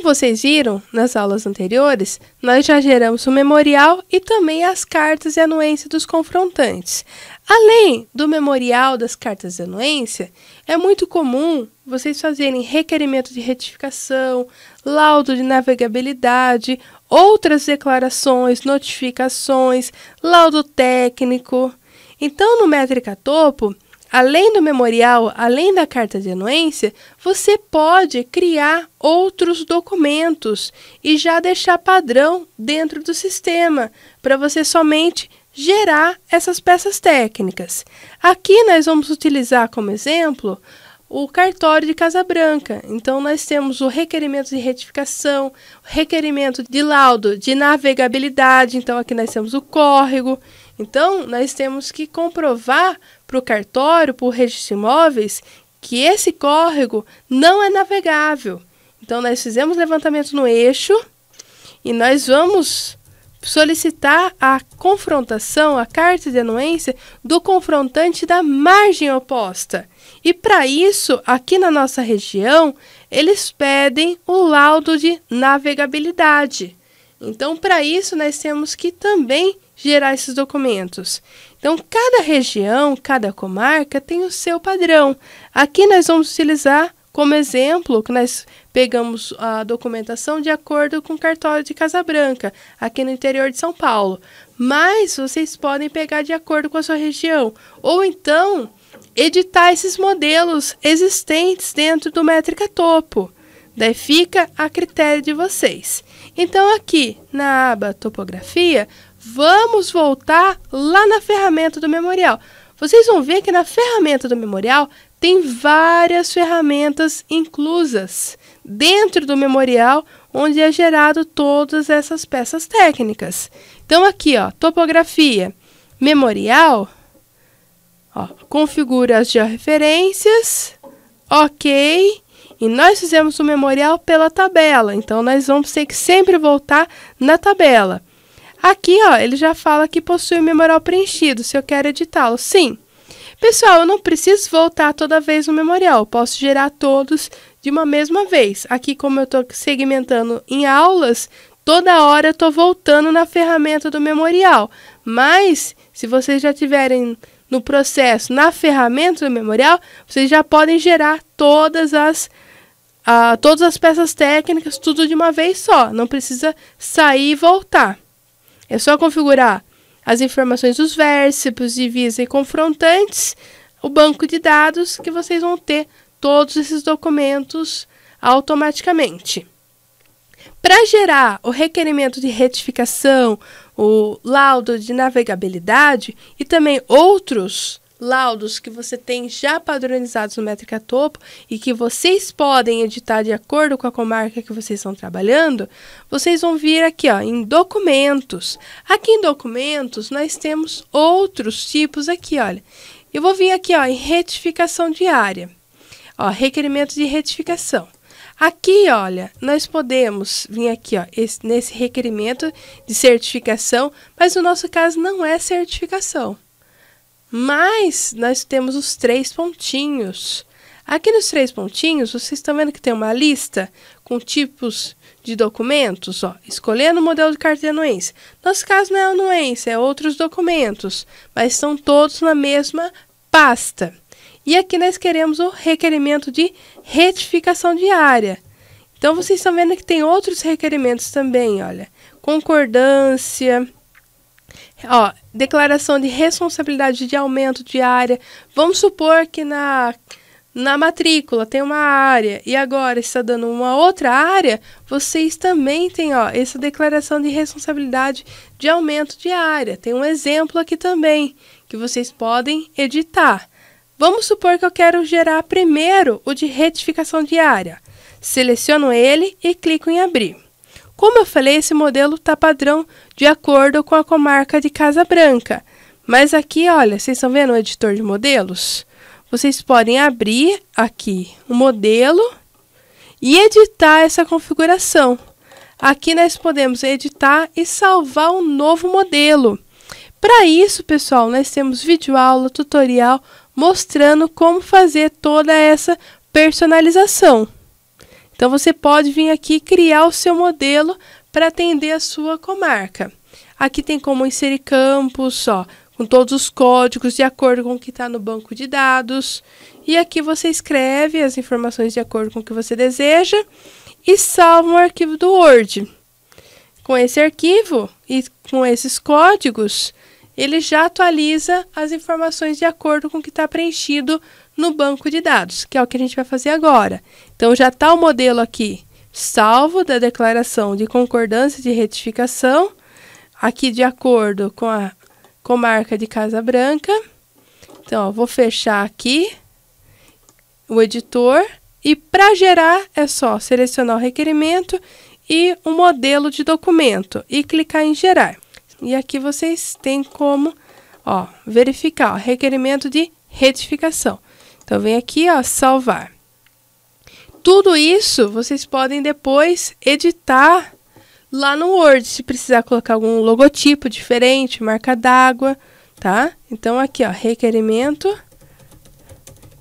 Como vocês viram nas aulas anteriores, nós já geramos o memorial e também as cartas de anuência dos confrontantes. Além do memorial das cartas de anuência, é muito comum vocês fazerem requerimento de retificação, laudo de navegabilidade, outras declarações, notificações, laudo técnico. Então, no Métrica Topo, além do memorial, além da carta de anuência, você pode criar outros documentos e já deixar padrão dentro do sistema, para você somente gerar essas peças técnicas. Aqui nós vamos utilizar como exemplo o cartório de Casa Branca. Então, nós temos o requerimento de retificação, requerimento de laudo de navegabilidade. Então, aqui nós temos o córrego. Então, nós temos que comprovar para o cartório, para o registro de imóveis, que esse córrego não é navegável. Então, nós fizemos levantamento no eixo e nós vamos solicitar a confrontação, a carta de anuência do confrontante da margem oposta. E para isso, aqui na nossa região, eles pedem o laudo de navegabilidade. Então, para isso, nós temos que também gerar esses documentos. Então, cada região, cada comarca tem o seu padrão. Aqui nós vamos utilizar como exemplo que nós pegamos a documentação de acordo com o cartório de Branca, aqui no interior de São Paulo. Mas vocês podem pegar de acordo com a sua região. Ou então, editar esses modelos existentes dentro do métrica topo. Daí fica a critério de vocês. Então, aqui na aba Topografia, vamos voltar lá na ferramenta do memorial. Vocês vão ver que na ferramenta do memorial tem várias ferramentas inclusas dentro do memorial onde é gerado todas essas peças técnicas. Então aqui, ó, topografia, memorial, ó, configura as georreferências, OK. E nós fizemos o memorial pela tabela, então nós vamos ter que sempre voltar na tabela. Aqui, ó, ele já fala que possui o memorial preenchido, se eu quero editá-lo. Sim. Pessoal, eu não preciso voltar toda vez no memorial, eu posso gerar todos de uma mesma vez. Aqui, como eu estou segmentando em aulas, toda hora eu estou voltando na ferramenta do memorial. Mas, se vocês já tiverem no processo, na ferramenta do memorial, vocês já podem gerar todas as uh, todas as peças técnicas, tudo de uma vez só. Não precisa sair e voltar. É só configurar as informações dos vértebres, divisas e confrontantes, o banco de dados, que vocês vão ter todos esses documentos automaticamente. Para gerar o requerimento de retificação, o laudo de navegabilidade e também outros laudos que você tem já padronizados no Métrica Topo e que vocês podem editar de acordo com a comarca que vocês estão trabalhando, vocês vão vir aqui ó, em documentos. Aqui em documentos, nós temos outros tipos aqui, olha. Eu vou vir aqui ó, em retificação diária, ó, requerimento de retificação. Aqui, olha, nós podemos vir aqui, ó, esse, nesse requerimento de certificação, mas no nosso caso não é certificação. Mas nós temos os três pontinhos. Aqui nos três pontinhos, vocês estão vendo que tem uma lista com tipos de documentos, ó, escolhendo o modelo de carteira anuense. Nosso caso não é anuência, é outros documentos, mas estão todos na mesma pasta. E aqui nós queremos o requerimento de retificação diária. Então, vocês estão vendo que tem outros requerimentos também, olha. Concordância, Ó, declaração de responsabilidade de aumento de área. Vamos supor que na, na matrícula tem uma área e agora está dando uma outra área, vocês também têm ó, essa declaração de responsabilidade de aumento de área. Tem um exemplo aqui também que vocês podem editar. Vamos supor que eu quero gerar primeiro o de retificação de área. Seleciono ele e clico em abrir. Como eu falei, esse modelo está padrão de acordo com a comarca de Casa Branca. Mas aqui, olha, vocês estão vendo o editor de modelos? Vocês podem abrir aqui o modelo e editar essa configuração. Aqui nós podemos editar e salvar um novo modelo. Para isso, pessoal, nós temos vídeo aula, tutorial mostrando como fazer toda essa personalização. Então você pode vir aqui criar o seu modelo para atender a sua comarca. Aqui tem como inserir campos, ó, com todos os códigos de acordo com o que está no banco de dados. E aqui você escreve as informações de acordo com o que você deseja e salva um arquivo do Word. Com esse arquivo e com esses códigos, ele já atualiza as informações de acordo com o que está preenchido no banco de dados, que é o que a gente vai fazer agora. Então, já está o modelo aqui, salvo da declaração de concordância de retificação, aqui de acordo com a comarca de Casa Branca. Então, ó, vou fechar aqui o editor e para gerar é só selecionar o requerimento e o modelo de documento e clicar em gerar. E aqui vocês têm como ó, verificar o requerimento de retificação. Então vem aqui, ó, salvar. Tudo isso vocês podem depois editar lá no Word, se precisar colocar algum logotipo diferente, marca d'água, tá? Então aqui, ó, requerimento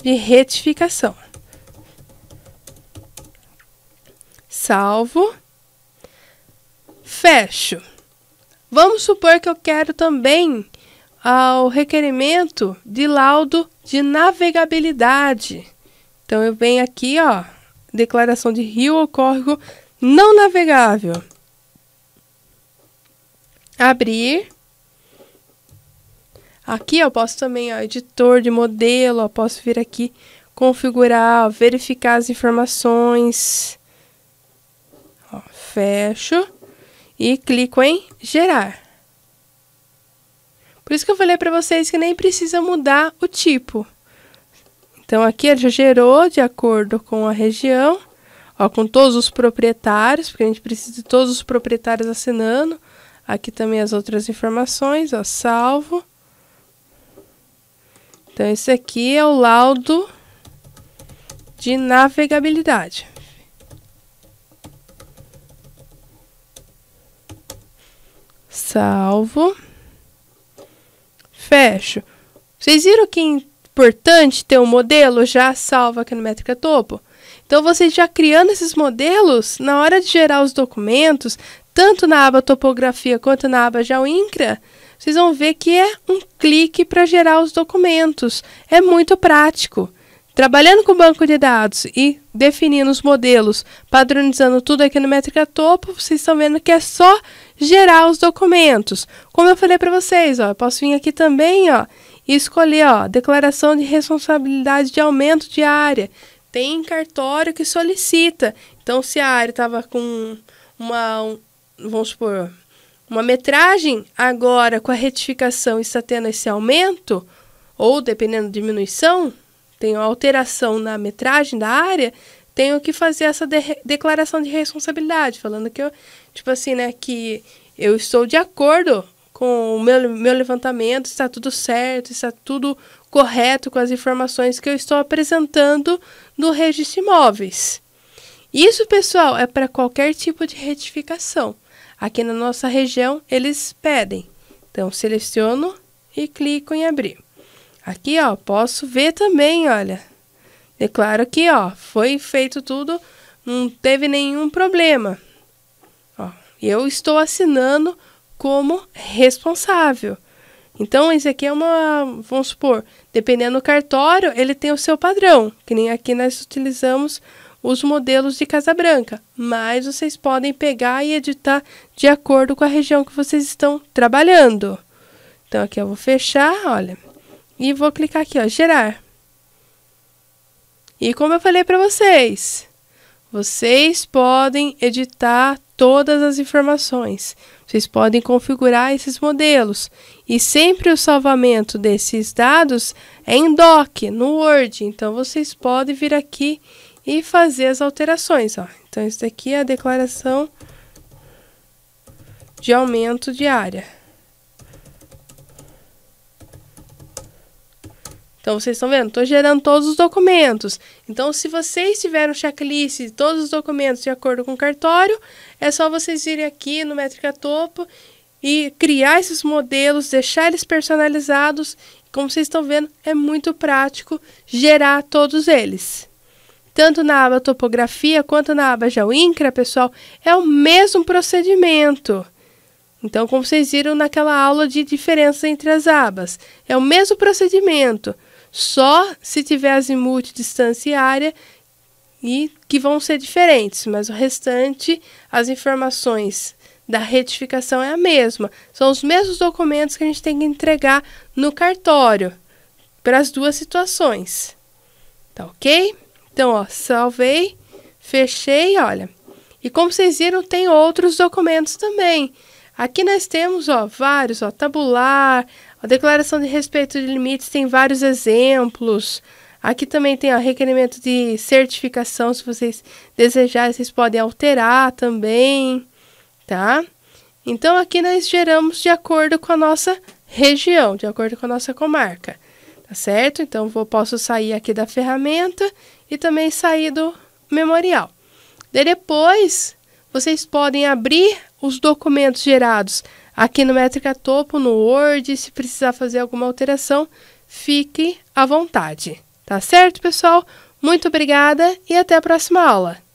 de retificação. Salvo. Fecho. Vamos supor que eu quero também ao requerimento de laudo de navegabilidade. Então eu venho aqui, ó, declaração de rio ou córrego não navegável. Abrir. Aqui eu posso também, ó, editor de modelo, ó, posso vir aqui configurar, ó, verificar as informações. Ó, fecho e clico em gerar. Por isso que eu falei para vocês que nem precisa mudar o tipo. Então, aqui ele já gerou de acordo com a região, ó, com todos os proprietários, porque a gente precisa de todos os proprietários assinando. Aqui também as outras informações, ó, salvo. Então, esse aqui é o laudo de navegabilidade. Salvo. Fecho. Vocês viram que é importante ter um modelo já salvo aqui no Métrica Topo? Então, vocês já criando esses modelos, na hora de gerar os documentos, tanto na aba Topografia quanto na aba Jauincra, vocês vão ver que é um clique para gerar os documentos. É muito prático. Trabalhando com banco de dados e definindo os modelos, padronizando tudo aqui no Métrica Topo, vocês estão vendo que é só gerar os documentos. Como eu falei para vocês, ó, eu posso vir aqui também, ó, e escolher, ó, declaração de responsabilidade de aumento de área. Tem cartório que solicita. Então, se a área estava com uma, um, vamos supor, uma metragem, agora com a retificação está tendo esse aumento, ou dependendo diminuição, tenho alteração na metragem da área, tenho que fazer essa de declaração de responsabilidade, falando que eu, tipo assim, né, que eu estou de acordo com o meu, meu levantamento, está tudo certo, está tudo correto com as informações que eu estou apresentando no registro imóveis. Isso, pessoal, é para qualquer tipo de retificação. Aqui na nossa região, eles pedem. Então, seleciono e clico em abrir. Aqui, ó, posso ver também, olha. Declaro aqui, ó, foi feito tudo, não teve nenhum problema. Ó, eu estou assinando como responsável. Então, esse aqui é uma, vamos supor, dependendo do cartório, ele tem o seu padrão, que nem aqui nós utilizamos os modelos de Casa Branca, mas vocês podem pegar e editar de acordo com a região que vocês estão trabalhando. Então, aqui eu vou fechar, olha. E vou clicar aqui, ó, gerar. E como eu falei para vocês, vocês podem editar todas as informações. Vocês podem configurar esses modelos. E sempre o salvamento desses dados é em doc, no Word. Então, vocês podem vir aqui e fazer as alterações. Ó. Então, isso daqui é a declaração de aumento de área. Então vocês estão vendo, estou gerando todos os documentos. Então, se vocês tiverem um checklist de todos os documentos de acordo com o cartório, é só vocês irem aqui no Métrica Topo e criar esses modelos, deixar eles personalizados. Como vocês estão vendo, é muito prático gerar todos eles. Tanto na aba Topografia quanto na aba Jauincra, pessoal, é o mesmo procedimento. Então, como vocês viram naquela aula de diferença entre as abas, é o mesmo procedimento só se tiver azimuth, distância e área e que vão ser diferentes, mas o restante, as informações da retificação é a mesma. São os mesmos documentos que a gente tem que entregar no cartório para as duas situações. Tá ok? Então, ó, salvei, fechei, olha. E como vocês viram, tem outros documentos também. Aqui nós temos, ó, vários, ó, tabular, a declaração de respeito de limites tem vários exemplos. Aqui também tem o requerimento de certificação, se vocês desejarem, vocês podem alterar também, tá? Então aqui nós geramos de acordo com a nossa região, de acordo com a nossa comarca, tá certo? Então vou posso sair aqui da ferramenta e também sair do memorial. depois, vocês podem abrir os documentos gerados Aqui no Métrica Topo, no Word, se precisar fazer alguma alteração, fique à vontade. Tá certo, pessoal? Muito obrigada e até a próxima aula!